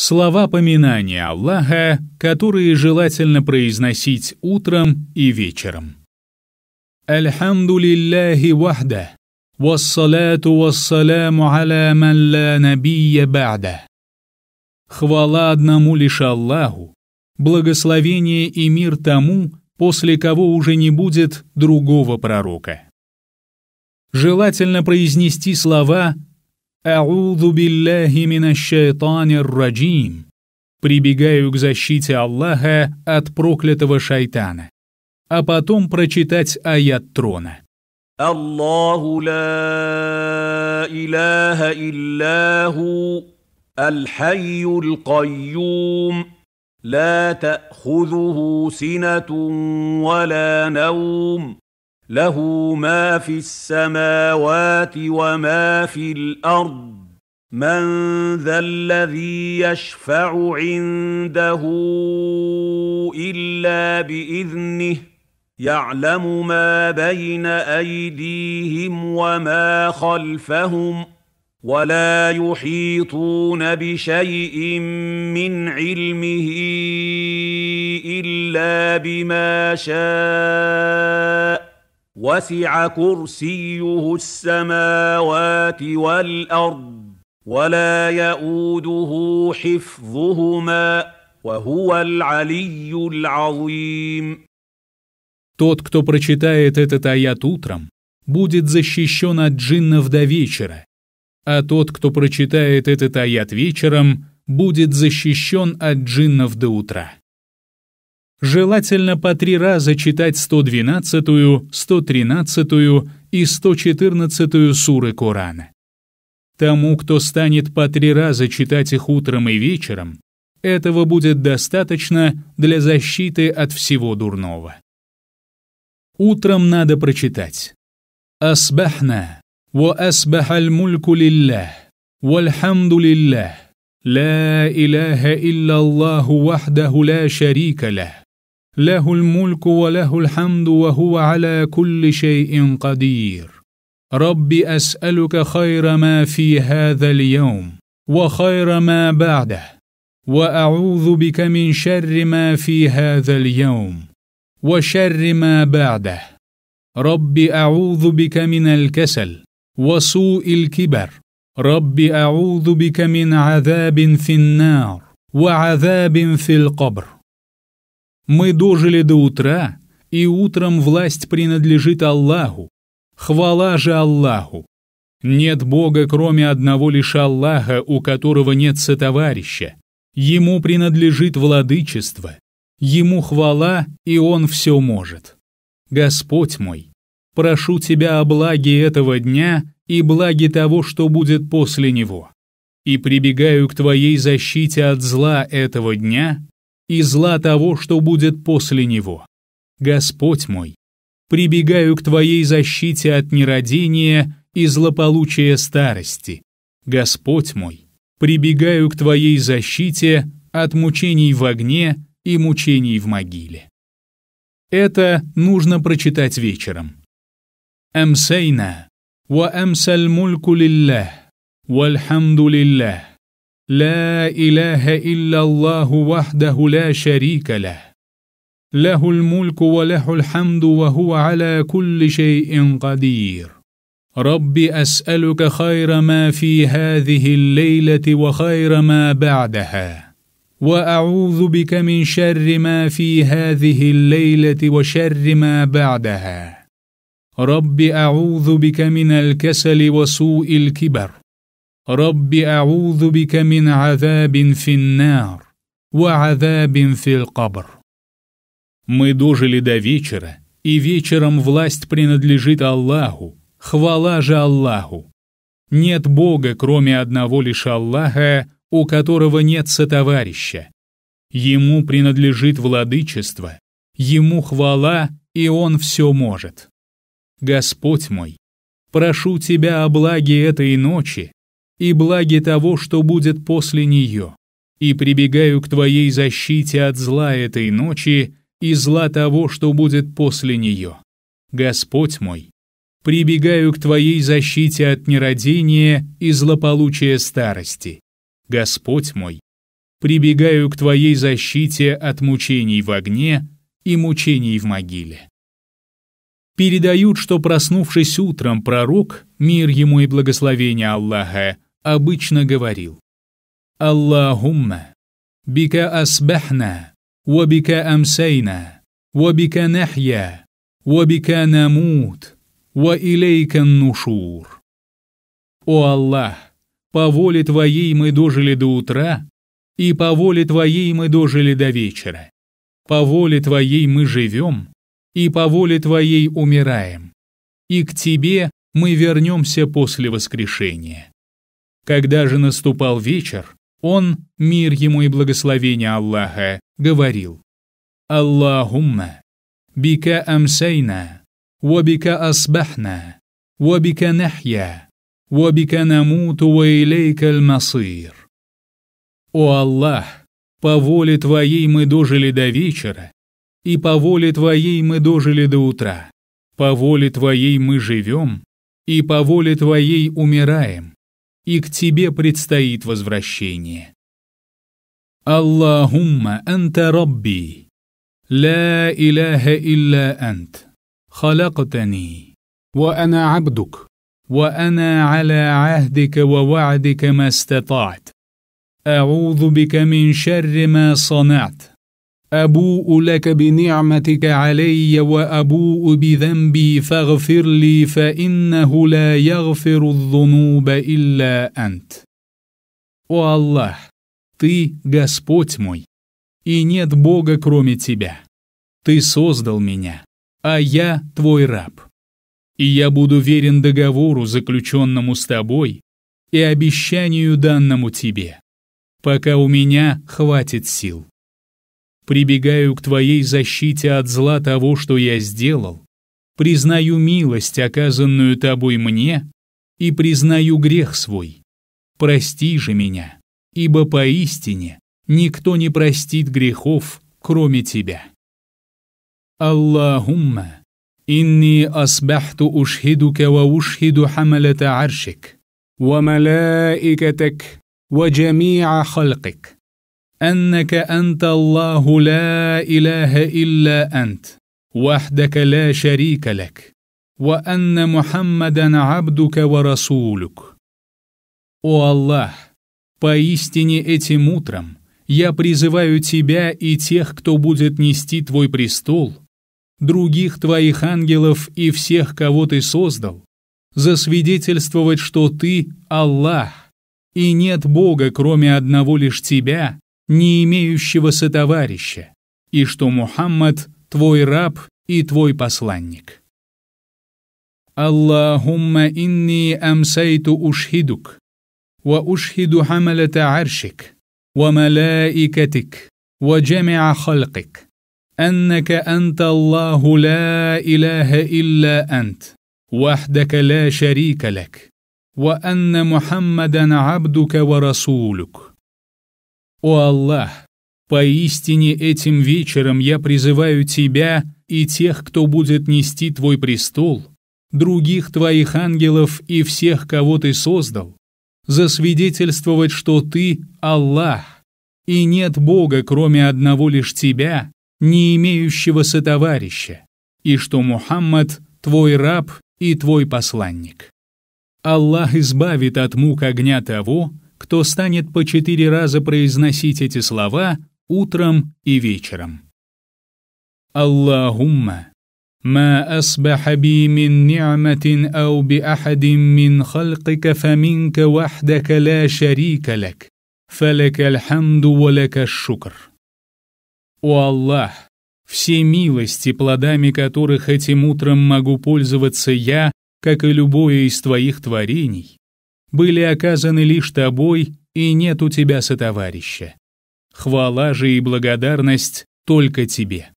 Слова поминания Аллаха, которые желательно произносить утром и вечером. Альхамду лиллахи вахда. Вассалату вассаламу аля ман ла набия бада. Хвала одному лишь Аллаху, благословение и мир тому, после кого уже не будет другого пророка. Желательно произнести слова أعوذ بالله من الشيطان الرجيم. Прибегаю к защите Аллаха от проклятого шайтана. А потом прочитать аят трона. Аллаху الله لا إله إلا هو الحي القيوم لا تأخذه سنة ولا نوم له ما في السماوات وما في الارض من ذا الذي يشفع عنده الا باذنه يعلم ما بين ايديهم وما خلفهم ولا يحيطون بشيء من علمه الا بما شاء وسع كرسيه السماوات والارض ولا يئوده حفظهما وهو العلي العظيم Тот, кто прочитает этот аят утром, будет защищен от джиннов до вечера, а тот, кто прочитает этот аят вечером, будет защищен от джиннов до утра. Желательно по три раза читать 112, 113 и 114 суры Корана. Тому, кто станет по три раза читать их утром и вечером, этого будет достаточно для защиты от всего дурного. Утром надо прочитать. «Асбахна, ва асбахаль мульку лиллях, вальхамду лиллях, ла иляха илля Аллаху вахдаху ла шарика лях, له الملك وله الحمد وهو على كل شيء قدير رب اسالك خير ما في هذا اليوم وخير ما بعده واعوذ بك من شر ما في هذا اليوم وشر ما بعده رب اعوذ بك من الكسل وسوء الكبر رب اعوذ بك من عذاب في النار وعذاب في القبر Мы дожили до утра, и утром власть принадлежит Аллаху. Хвала же Аллаху! Нет Бога, кроме одного лишь Аллаха, у которого нет сотоварища. Ему принадлежит владычество. Ему хвала, и Он все может. Господь мой, прошу Тебя о благе этого дня и благе того, что будет после него. И прибегаю к Твоей защите от зла этого дня и зла того, что будет после него. Господь мой, прибегаю к Твоей защите от нерадения и злополучия старости. Господь мой, прибегаю к Твоей защите от мучений в огне и мучений в могиле. Это нужно прочитать вечером. «Амсейна, ва амсаль мульку лиллях, вальхамду лиллях, لا إله إلا الله وحده لا شريك له له الملك وله الحمد وهو على كل شيء قدير رب أسألك خير ما في هذه الليلة وخير ما بعدها وأعوذ بك من شر ما في هذه الليلة وشر ما بعدها رب أعوذ بك من الكسل وسوء الكبر رب أعوذ بك من عذاب في النار وعذاب في Мы дожили до вечера, и вечером власть принадлежит Аллаху, хвала же Аллаху. Нет Бога, кроме одного лишь Аллаха, у которого нет сотоварища. Ему принадлежит владычество, ему хвала, и он все может. Господь мой, прошу Тебя о благе этой ночи, и благи того, что будет после нее, и прибегаю к Твоей защите от зла этой ночи и зла того, что будет после нее. Господь мой, прибегаю к Твоей защите от нерадения и злополучия старости. Господь мой, прибегаю к Твоей защите от мучений в огне и мучений в могиле. Передают, что проснувшись утром пророк, мир ему и благословение Аллаха, обычно говорил «Аллахумма, бика асбахна, вабика амсайна, вабика нахья, вабика намут, ва илейка нушур». «О Аллах, по воле Твоей мы дожили до утра, и по воле Твоей мы дожили до вечера. По воле Твоей мы живем, и по воле Твоей умираем. И к Тебе мы вернемся после воскрешения. Когда же наступал вечер, он, мир ему и благословение Аллаха, говорил «Аллахумма, бика амсайна, вабика асбахна, вабика нахья, вабика намуту ва илейкаль масир». «О Аллах, по воле Твоей мы дожили до вечера, и по воле Твоей мы дожили до утра, по воле Твоей мы живем, и по воле Твоей умираем, и к тебе предстоит возвращение. Аллахумма анта рабби, ла иляха илля ант, халактани, ва ана абдук, ва ана аля ахдика ва ваадика ма статаат, أعوذ бика мин шарри ма санаат. أبوء لك بنعمتك علي وأبوء بذنبي فاغفر لي فإنه لا يغفر الذنوب إلا أنت. О Аллах, Ты Господь мой, и нет Бога кроме Тебя. Ты создал меня, а я Твой раб. И я буду верен договору, заключенному с Тобой, и обещанию данному Тебе, пока у меня хватит сил прибегаю к Твоей защите от зла того, что я сделал, признаю милость, оказанную Тобой мне, и признаю грех свой. Прости же меня, ибо поистине никто не простит грехов, кроме Тебя. Аллахумма, инни асбахту ушхидука ва ушхиду хамалата аршик, ва малаикатак, ва джамиа халкик. أنك أنت الله لا إله إلا أنت وحدك لا شريك لك وأن محمدا عبدك ورسولك О Аллах, поистине этим утром я призываю Тебя и тех, кто будет нести Твой престол, других Твоих ангелов и всех, кого Ты создал, засвидетельствовать, что Ты — Аллах, и нет Бога, кроме одного лишь Тебя, не имеющего сотоварища, и что Мухаммад — твой раб и твой посланник. Аллахумма инни амсайту ушхидук, ва ушхиду хамалата аршик, ва малаикатик, ва джамиа халкик, аннака анта Аллаху ла илаха илля ант, وحدك لا شريك لك وان محمدا عبدك ورسولك О Аллах, поистине этим вечером я призываю Тебя и тех, кто будет нести Твой престол, других Твоих ангелов и всех, кого Ты создал, засвидетельствовать, что Ты — Аллах, и нет Бога, кроме одного лишь Тебя, не имеющего сотоварища, и что Мухаммад — Твой раб и Твой посланник. Аллах избавит от мук огня того, кто станет по четыре раза произносить эти слова утром и вечером. Аллахумма, ما أصبح بي من نعمة أو بأحد من خلقك فمنك وحدك لا شريك لك فلك الحمد ولك الشكر О Аллах, все милости, плодами которых этим утром могу пользоваться я, как и любое из Твоих творений, были оказаны лишь тобой, и нет у тебя сотоварища. Хвала же и благодарность только тебе.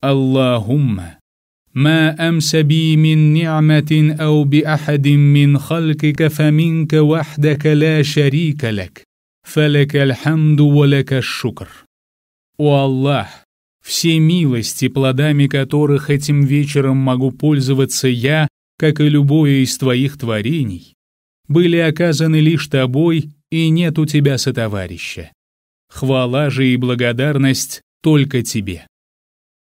Аллахумма, ма амсаби мин ни'матин ау би ахадин мин халкика фаминка вахдака ла шарика лак, фалакаль хамду валака الشكر. О Аллах, все милости, плодами которых этим вечером могу пользоваться я, как и любое из твоих творений, были оказаны лишь тобой, и нет у тебя сотоварища. Хвала же и благодарность только тебе.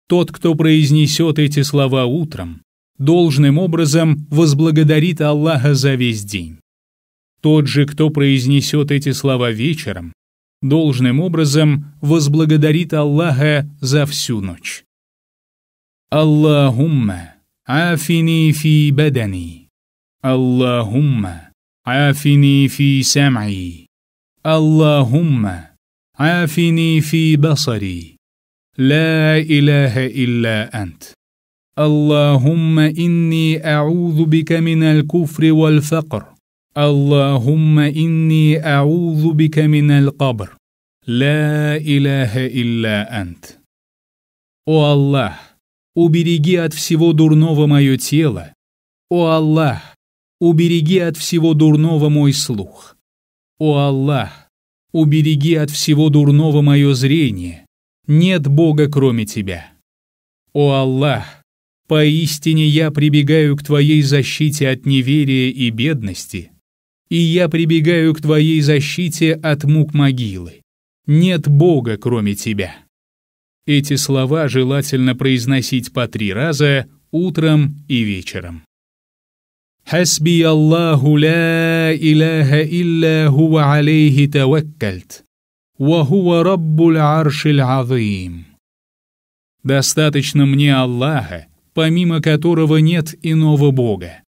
Тот, кто произнесет эти слова утром, должным образом возблагодарит Аллаха за весь день. Тот же, кто произнесет эти слова вечером, должным образом возблагодарит Аллаха за всю ночь. Аллахумма афини фи бадани. Аллахумма عافني في سمعي اللهم عافني في بصري لا اله الا انت اللهم اني اعوذ بك من الكفر والفقر اللهم اني اعوذ بك من القبر لا اله الا انت О Аллах, убереги от всего дурного мое тело. О Аллах, убереги от всего дурного мой слух. О Аллах, убереги от всего дурного мое зрение. Нет Бога, кроме Тебя. О Аллах, поистине я прибегаю к Твоей защите от неверия и бедности, и я прибегаю к Твоей защите от мук могилы. Нет Бога, кроме Тебя. Эти слова желательно произносить по три раза утром и вечером. «Хасби Аллаху لا إله إلا هو, عليه توكلت، وهو رب العرش العظيم. «Достаточно мне Аллаха, помимо которого нет иного Бога.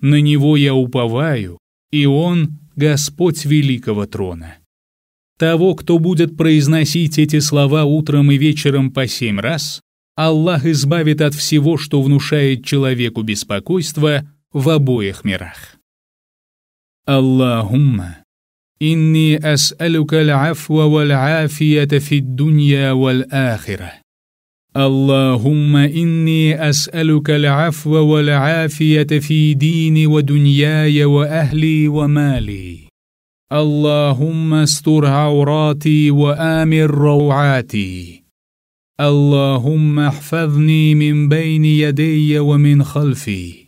На Него я уповаю, и Он — Господь Великого Трона». Того, кто будет произносить эти слова утром и вечером по семь раз, Аллах избавит от всего, что внушает человеку беспокойство, в обоих мирах. Аллахумма, инни ас'алюка аль-афва валь-афията фи дунья валь-ахира. Аллахумма, инни ас'алюка аль-афва валь-афията фи дини ва дуньяя ва ахли ва мали. اللهم استر عوراتي وآمن روعاتي اللهم احفظني من بين يدي ومن خلفي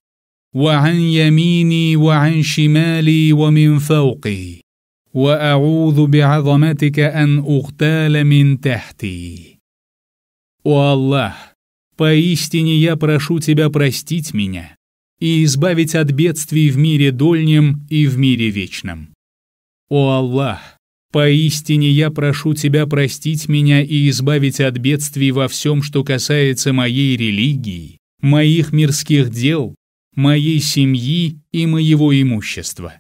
وعن يميني وعن شمالي ومن فوقي واعوذ بعظمتك ان اغتال من تحتي О Аллах, поистине я прошу Тебя простить меня и избавить от бедствий в мире дольнем и в мире вечном. О Аллах, поистине я прошу Тебя простить меня и избавить от бедствий во всем, что касается моей религии, моих мирских дел моей семьи и моего имущества.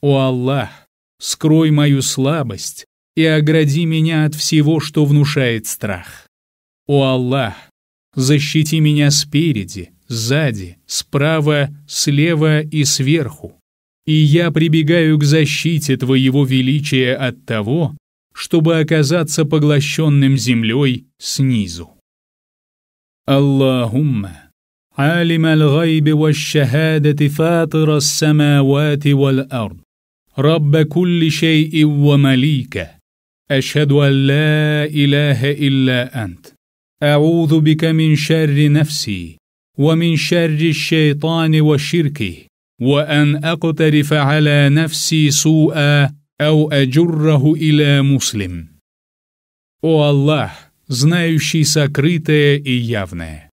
О Аллах, скрой мою слабость и огради меня от всего, что внушает страх. О Аллах, защити меня спереди, сзади, справа, слева и сверху. И я прибегаю к защите Твоего величия от того, чтобы оказаться поглощенным землей снизу. Аллахумма عالم الغيب والشهاده فاطر السماوات والارض رب كل شيء ومليكه اشهد ان لا اله الا انت اعوذ بك من شر نفسي ومن شر الشيطان وشركه وان اقترف على نفسي سوءا او اجره الى مسلم о Аллах, знающий сокрытое и явное.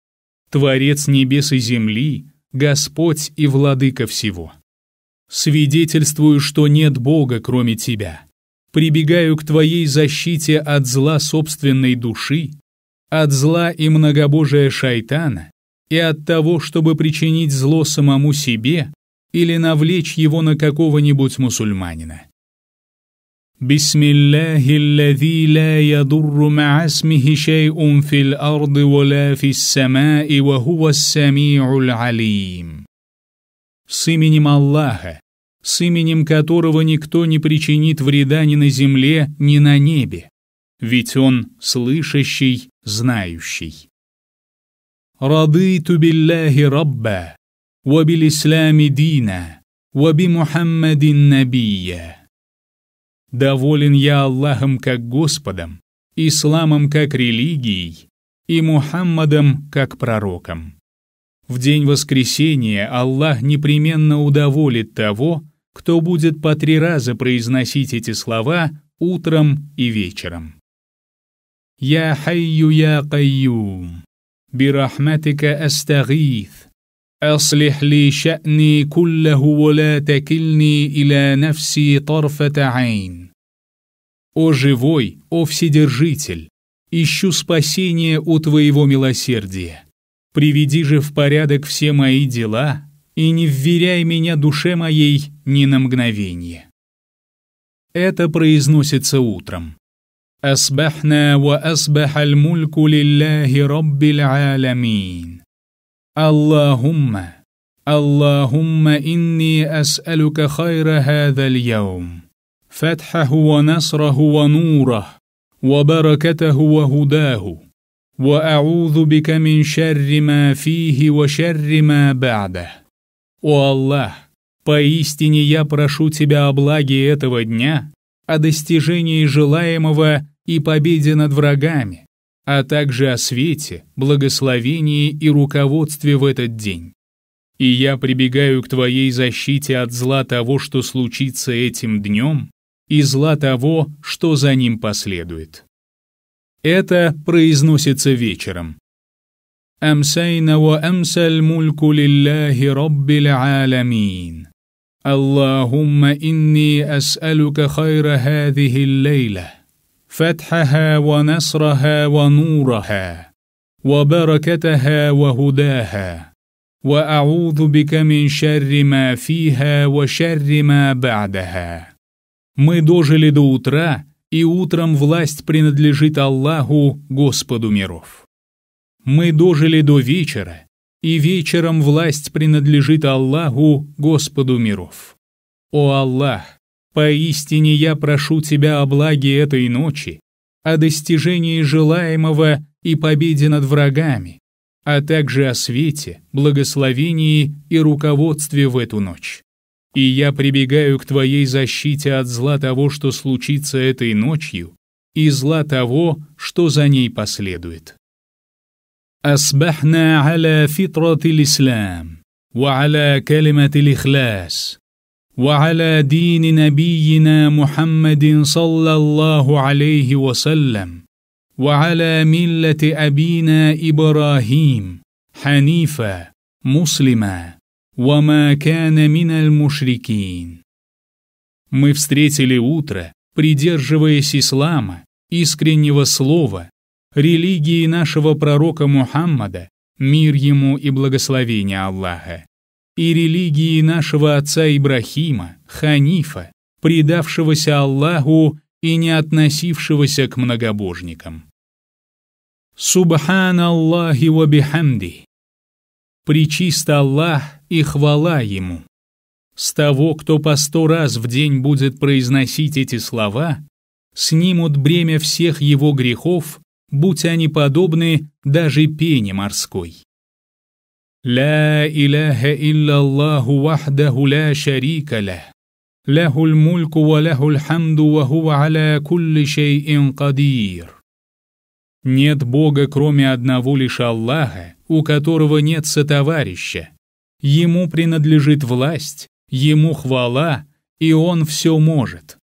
Творец небес и земли, Господь и Владыка всего. Свидетельствую, что нет Бога, кроме Тебя. Прибегаю к Твоей защите от зла собственной души, от зла и многобожия шайтана, и от того, чтобы причинить зло самому себе или навлечь его на какого-нибудь мусульманина. بسم الله الذي لا يضر مع اسمه شيء في الارض ولا في السماء وهو السميع العليم С именем Аллаха, с именем которого никто не причинит вреда ни на земле, ни на небе, ведь он слышащий, знающий. رضيت بالله ربا وبالإسلام دينا وبمحمد نبيا Доволен я Аллахом как Господом, исламом как религией и Мухаммадом как пророком. В день воскресения Аллах непременно удоволит того, кто будет по три раза произносить эти слова утром и вечером. Я хайю я кайюм, бирахматика астагиф, اصلح لي شاني كله ولا تكلني الى نفسي طرفه عين о живой о вседержитель ищу спасения у твоего милосердия приведи же в порядок все мои дела и не вверяй меня душе моей ни на мгновение это произносится утром أصبحنا وأصبح الملك لله رب العالمين اللهم اللهم إني أسألك خير هذا اليوم فتحه ونصره ونوره وبركته وهداه وأعوذ بك من شر ما فيه وشر ما بعده О Аллах, поистине я прошу Тебя о благе этого дня, о достижении желаемого и победе над врагами, а также о свете, благословении и руководстве в этот день. И я прибегаю к Твоей защите от зла того, что случится этим днем, и зла того, что за ним последует. Это произносится вечером. «Амсайна ва амсаль мульку лилляхи раббил аламин». اللهم إني أسألك خير هذه الليلة فتحها ونصرها ونورها وبركتها وهداها واعوذ بك من شر ما فيها وشر ما بعدها Мы дожили до утра, и утром власть принадлежит Аллаху, Господу миров. Мы дожили до вечера, и вечером власть принадлежит Аллаху, Господу миров. О Аллах, Поистине я прошу тебя о благе этой ночи, о достижении желаемого и победе над врагами, а также о свете, благословении и руководстве в эту ночь. И я прибегаю к твоей защите от зла того, что случится этой ночью, и зла того, что за ней последует. أصبحنا على فطرة الإسلام وعلى كلمة الإخلاص وعلى دين نبينا محمد صلى الله عليه وسلم وعلى مله ابينا ابراهيم حنيفا مسلما وما كان من المشركين Мы встретили утро, придерживаясь ислама, искреннего слова, религии нашего пророка Мухаммада, мир ему и благословение Аллаха и религии нашего отца Ибрахима, Ханифа, предавшегося Аллаху и не относившегося к многобожникам. Субхан Субханаллахи ва бихамди. Причист Аллах и хвала Ему. С того, кто по сто раз в день будет произносить эти слова, снимут бремя всех его грехов, будь они подобны даже пене морской. لا إله إلا الله وحده لا شريك له له الملك وله الحمد وهو على كل شيء قدير Нет Бога, кроме одного лишь Аллаха, у которого нет сотоварища. Ему принадлежит власть, ему хвала, и он все может.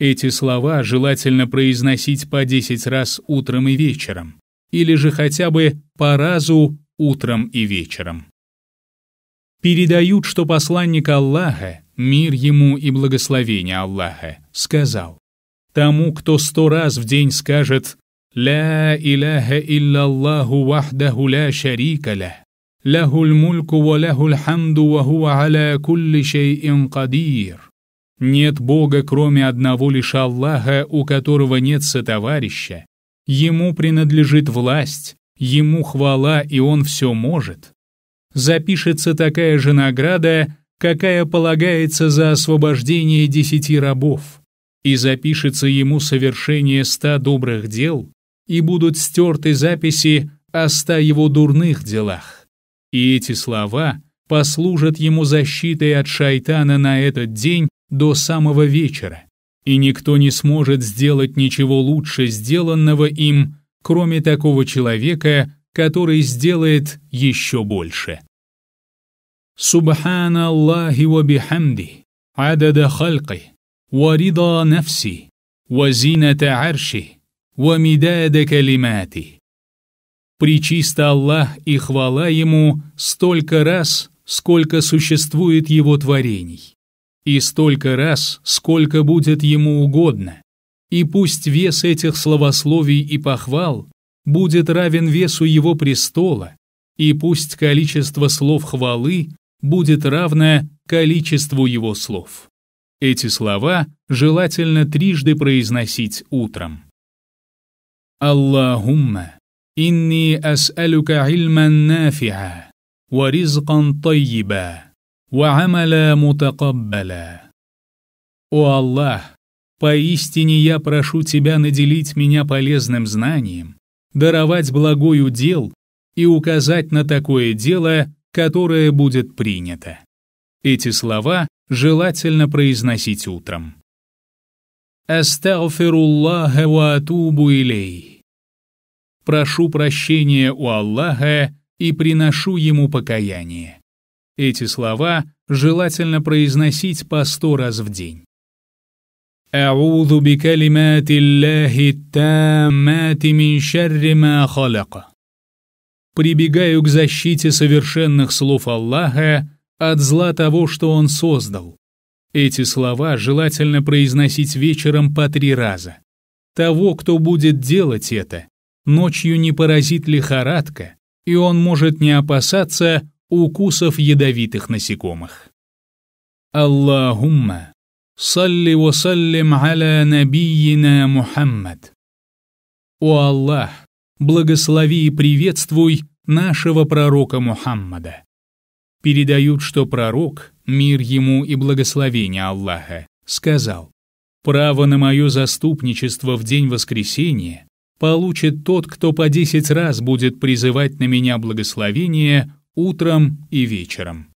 Эти слова желательно произносить по десять раз утром и вечером, или же хотя бы по разу утром и вечером. Передают, что посланник Аллаха, мир ему и благословение Аллаха, сказал, «Тому, кто сто раз в день скажет «Ля иляха илляллаху вахдаху ля шарика ля, ляхуль мульку ва ляхуль хамду ва хуа аля кулли шейин кадир», «Нет Бога, кроме одного лишь Аллаха, у которого нет сотоварища, Ему принадлежит власть, Ему хвала, и он все может. Запишется такая же награда, какая полагается за освобождение десяти рабов, и запишется ему совершение ста добрых дел, и будут стерты записи о ста его дурных делах. И эти слова послужат ему защитой от шайтана на этот день до самого вечера, и никто не сможет сделать ничего лучше сделанного им кроме такого человека, который сделает еще больше. Субханаллахи ва бихамди, адада халки, ва рида нафси, ва зината арши, ва мидада калимати. Причисто Аллах и хвала Ему столько раз, сколько существует Его творений, и столько раз, сколько будет Ему угодно, и пусть вес этих словословий и похвал будет равен весу его престола, и пусть количество слов хвалы будет равно количеству его слов. Эти слова желательно трижды произносить утром. Аллахумма, инни ас'алюка ильман нафи'а, ва ризкан тайиба, ва амала мутакаббала. О Аллах, Поистине я прошу Тебя наделить меня полезным знанием, даровать благой удел и указать на такое дело, которое будет принято. Эти слова желательно произносить утром. Астагфируллаха ва атубу илей. Прошу прощения у Аллаха и приношу ему покаяние. Эти слова желательно произносить по сто раз в день. أعوذ بكلمات الله التامات من شر ما خلق. Прибегаю к защите совершенных слов Аллаха от зла того, что Он создал. Эти слова желательно произносить вечером по три раза. Того, кто будет делать это, ночью не поразит лихорадка, и он может не опасаться укусов ядовитых насекомых. Аллахумма Салли ва саллим аля набиина Мухаммад. О Аллах, благослови и приветствуй нашего пророка Мухаммада. Передают, что пророк, мир ему и благословение Аллаха, сказал, «Право на мое заступничество в день воскресения получит тот, кто по десять раз будет призывать на меня благословение утром и вечером».